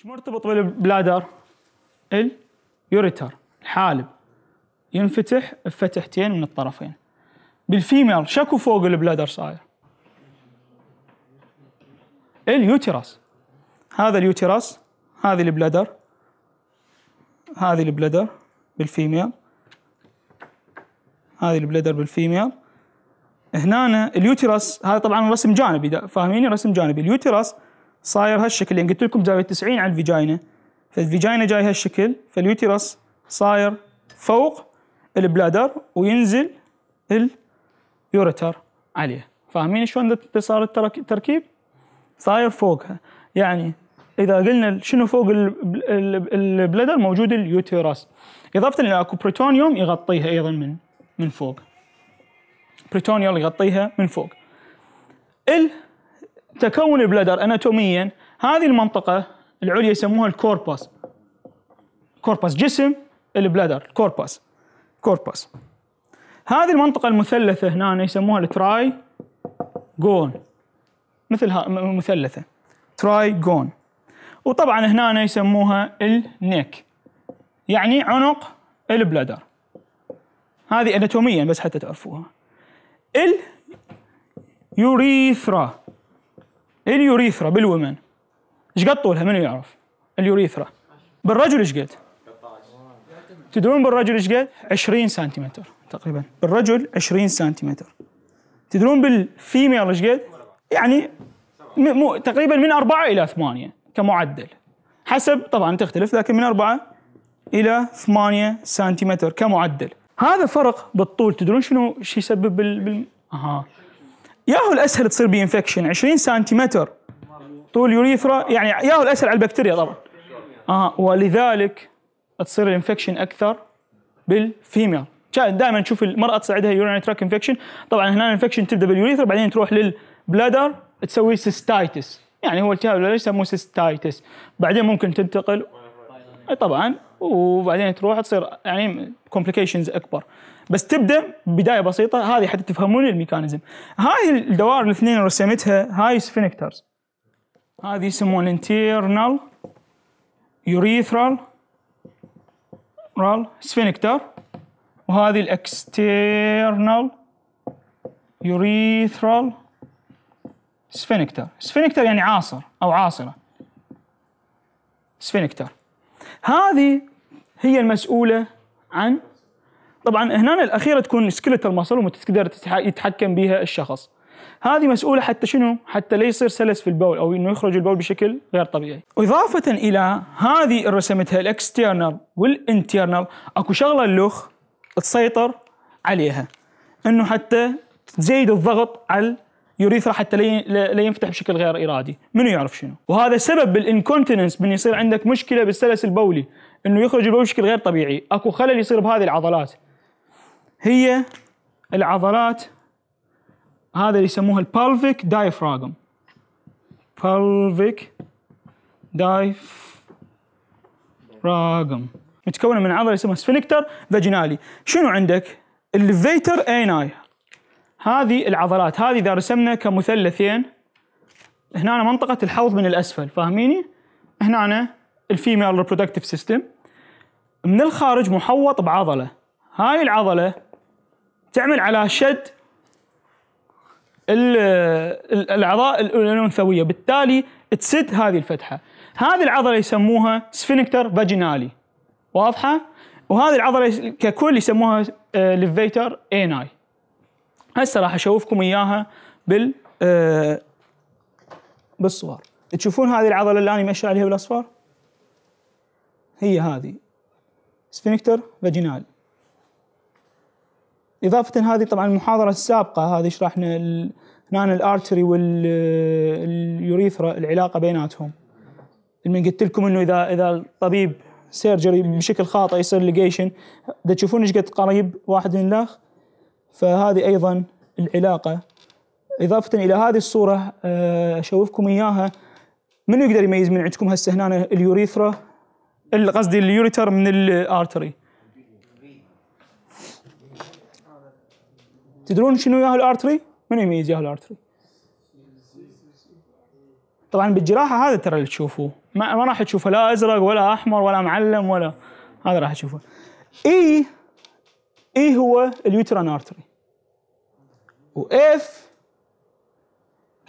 ايش مرتبط بالبلادر؟ اليوريتر الحالب ينفتح بفتحتين من الطرفين بالفيميل شكو فوق البلادر صاير اليوترس هذا اليوترس هذه البلادر هذه البلادر بالفيميل هذه البلادر بالفيميل هنا اليوترس هذا طبعا رسم جانبي فاهميني رسم جانبي اليوترس صاير هالشكل يعني قلت لكم زاويه 90 على الفيجاينا فالفيجاينا جاي هالشكل فاليوتيرس صاير فوق البلادر وينزل اليوريتر عليه فاهمين شلون صار التركيب صاير فوقها يعني اذا قلنا شنو فوق البلدر موجود اليوتيرس اضافه الى اكو بريتونيوم يغطيها ايضا من من فوق بريتونيوم يغطيها من فوق ال تكون البلدر اناتوميا هذه المنطقه العليا يسموها الكوربوس كوربوس جسم البلدر كوربس كوربوس هذه المنطقه المثلثه هنا يسموها التراي جون مثل مثلثه تراي جون وطبعا هنا يسموها النيك يعني عنق البلدر هذه اناتوميا بس حتى تعرفوها اليوريثرا اليوريثرا بالومن ايش قد طولها منو يعرف اليوريثرا بالرجل ايش قد تدرون بالرجل ايش قد 20 سنتيمتر تقريبا بالرجل 20 سنتيمتر تدرون بالفيميل ايش قد يعني مو تقريبا من أربعة إلى ثمانية كمعدل حسب طبعا تختلف لكن من أربعة إلى ثمانية سنتيمتر كمعدل هذا فرق بالطول تدرون شنو شو يسبب بال, بال... أها ياهو الاسهل تصير بي انفكشن 20 سنتيمتر طول يوريثرا يعني ياهو الاسهل على البكتيريا طبعا اه ولذلك تصير الانفكشن اكثر بالفيميل دائما تشوف المراه تصعدها يورينري تراك انفكشن طبعا هنا الانفكشن تبدا باليوريثرا بعدين تروح للبلادر تسوي سيستايتس يعني هو التهاب ليش يسموه سيستايتس بعدين ممكن تنتقل طبعا وبعدين تروح تصير يعني كومبليكيشنز اكبر بس تبدا بدايه بسيطه هذه حتى تفهمون الميكانيزم هاي الدوائر الاثنين رسمتها هاي سفنكترز هذه يسمون انترنال يوريثرال رال سفنكتر وهذه الاكسترنال يوريثرال سفنكتر سفنكتر يعني عاصر او عاصره سفنكتر هذه هي المسؤوله عن طبعا هنا الاخيره تكون سكلتال ماسل وتقدر يتحكم بها الشخص هذه مسؤوله حتى شنو حتى لا يصير سلس في البول او انه يخرج البول بشكل غير طبيعي اضافه الى هذه اللي رسمتها الاكسترنال والانترنال اكو شغله اللخ تسيطر عليها انه حتى تزيد الضغط على اليوريثرا حتى لا ينفتح بشكل غير ارادي، منو يعرف شنو؟ وهذا سبب بالانكونتيننس من يصير عندك مشكله بالسلس البولي انه يخرج البول بشكل غير طبيعي، اكو خلل يصير بهذه العضلات، هي العضلات هذا اللي يسموها البالفيك دايفراغم pelvic diaphragm متكونه من عضله اسمها سفنكتر فاجينالي شنو عندك الليفيتر ايناي هذه العضلات هذه اذا رسمنا كمثلثين هنا منطقه الحوض من الاسفل فاهميني هنا الفيميل ريبرودكتيف سيستم من الخارج محوط بعضله هاي العضله تعمل على شد الاعضاء الانثويه بالتالي تسد هذه الفتحه هذه العضله يسموها سفنكتر فاجينالي واضحه وهذه العضله ككل يسموها ليفيتر آه، ايناي هسه راح اشوفكم اياها بال آه، بالصور تشوفون هذه العضله اللي انا ماشي عليها بالاصفر هي هذه سفنكتر فاجينالي إضافة هذه طبعا المحاضرة السابقة هذه شرحنا هنا الارتري واليوريثرا العلاقة بيناتهم من قلت لكم انه اذا اذا الطبيب سيرجري بشكل خاطئ يصير ليجيشن تشوفون ايش قد قريب واحد من الاخ فهذه ايضا العلاقة إضافة إلى هذه الصورة آه، أشوفكم إياها منو يقدر يميز من عندكم هسه هنا اليوريثرا قصدي اليوريتر من الارتري تدرون شنو ياهو الارتري؟ من يميز ياهو الارتري؟ طبعا بالجراحه هذا ترى اللي تشوفوه ما, ما راح تشوفه لا ازرق ولا احمر ولا معلم ولا هذا راح تشوفه اي e- اي e هو اليوتران ارتري واف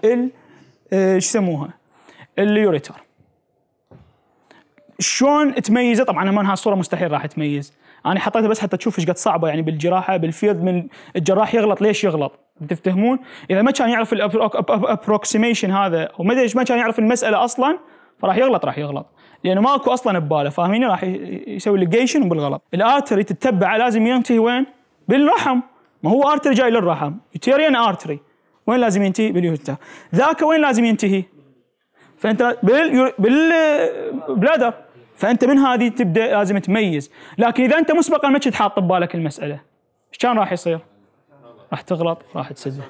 ال آه، شو يسموها اليوريتر شلون تميزه طبعا هم هالصوره مستحيل راح تميز انا حطيتها بس حتى تشوف ايش قد صعبه يعني بالجراحه بالفيلد من الجراح يغلط ليش يغلط تفتهمون اذا ما كان يعرف الابروكسيميشن هذا وما ما ما كان يعرف المساله اصلا فراح يغلط راح يغلط لانه ماكو اصلا بباله فاهمين راح يسوي ليجيشن بالغلط الارتري تتبعه لازم ينتهي وين بالرحم ما هو ارتري جاي للرحم يوتيريان ارتري وين لازم ينتهي باليوتا ذاك وين لازم ينتهي فانت بال بال بلادر فانت من هذه تبدا لازم تميز لكن اذا انت مسبقا ما كنت حاط ببالك المساله ايش كان راح يصير؟ راح تغلط راح تسجل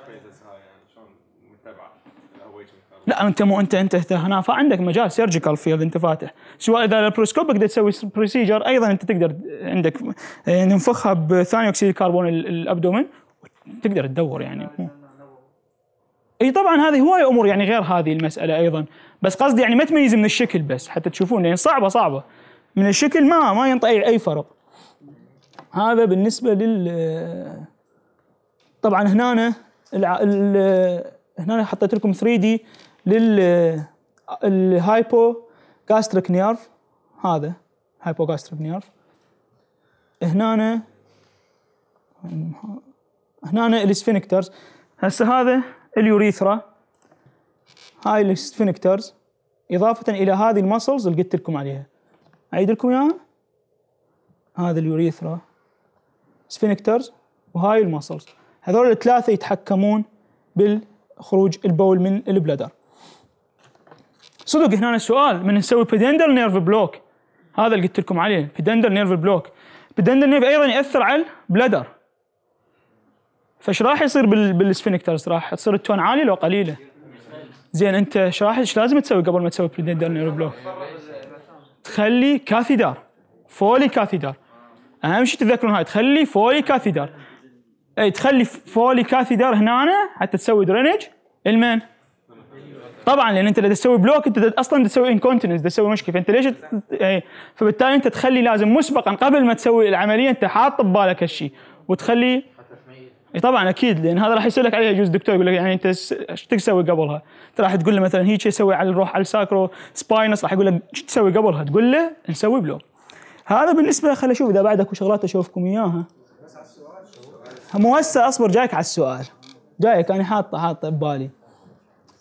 لا انت مو انت انت هنا فعندك مجال سيرجيكال فيلد انت فاتح سواء اذا البروسكوب تقدر تسوي بروسيجر ايضا انت تقدر عندك آه، ننفخها بثاني اكسيد الكربون الابدومن تقدر تدور يعني مو. اي طبعا هذه هواي امور يعني غير هذه المساله ايضا بس قصدي يعني ما تميز من الشكل بس حتى تشوفون لان يعني صعبه صعبه من الشكل ما ما ينطي اي فرق هذا بالنسبه لل طبعا هنا الع... ال... هنا حطيت لكم 3 دي لل الهايبو جاستريك نيرف هذا هايبو جاستريك نيرف هنا هنا الاسفنكترز هسه هذا اليوريثرا هاي السفنكترز اضافه الى هذه المسلز اللي قلت لكم عليها اعيد لكم اياها هذا اليوريثرا سفنكترز وهاي المسلز هذول الثلاثه يتحكمون بالخروج البول من البلدر صدق هنا السؤال من نسوي بيدندل نيرف بلوك هذا اللي قلت لكم عليه بيدندل نيرف بلوك بيدندل نيرف ايضا ياثر على البلدر فايش راح يصير بال... بالسفنكترز راح تصير التون عالي لو قليله زين انت ايش راح ايش لازم تسوي قبل ما تسوي بريدندر نيرو بلوك تخلي كاثيدار فولي كاثيدار اهم شيء تتذكرون هاي تخلي فولي كاثيدار اي تخلي فولي كاثيدار هنا حتى تسوي درينج المن طبعا لان انت اذا تسوي بلوك انت اصلا تسوي انكونتنس تسوي مشكله فانت ليش اي فبالتالي انت تخلي لازم مسبقا قبل ما تسوي العمليه انت حاط ببالك هالشيء وتخلي طبعا اكيد لان هذا راح يسالك عليها يجوز دكتور يقول لك يعني انت ايش تسوي قبلها؟ انت راح تقول له مثلا هيك يسوي على الروح على الساكرو سباينس راح يقول لك ايش تسوي قبلها؟ تقول له نسوي بلو. هذا بالنسبه خليني اشوف اذا بعد اكو شغلات اشوفكم اياها. مو هسه اصبر جايك على السؤال. جايك انا حاطه حاطه ببالي.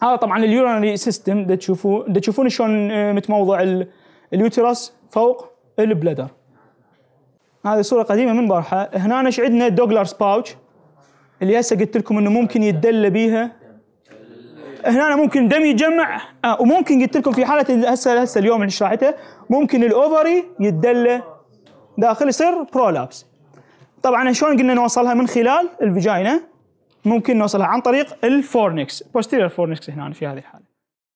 هذا طبعا اليورانري سيستم ده تشوفوه ده تشوفون شلون آه، متموضع اليوترس فوق البلدر. هذه صوره قديمه من برحه، هنا ايش عندنا دوغلرز باوتش الياسه قلت لكم انه ممكن يتدلى بيها هنا أنا ممكن دم يجمع آه وممكن قلت لكم في حاله هسه هسه اليوم اللي شرحتها ممكن الاوفري يتدلى داخل يصير برولابس طبعا شلون قلنا نوصلها من خلال الفيجاينا ممكن نوصلها عن طريق الفورنكس بوستيريور فورنكس هنا في هذه الحاله